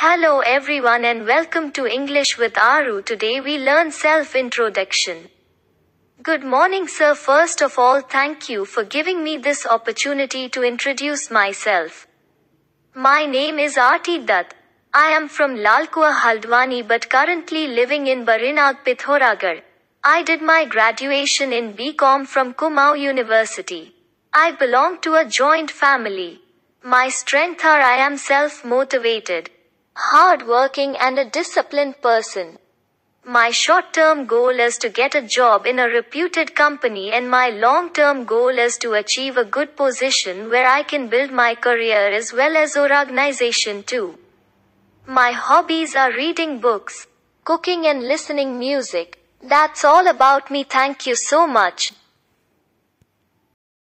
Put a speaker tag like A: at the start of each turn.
A: Hello everyone and welcome to English with Aru. Today we learn self-introduction. Good morning sir. First of all thank you for giving me this opportunity to introduce myself. My name is Arti Dutt. I am from Lalkua Haldwani but currently living in Barinag Pithoragarh. I did my graduation in BCom from Kumau University. I belong to a joint family. My strength are I am self-motivated hardworking, and a disciplined person. My short term goal is to get a job in a reputed company, and my long term goal is to achieve a good position where I can build my career as well as organization too. My hobbies are reading books, cooking, and listening music. That's all about me. Thank you so much.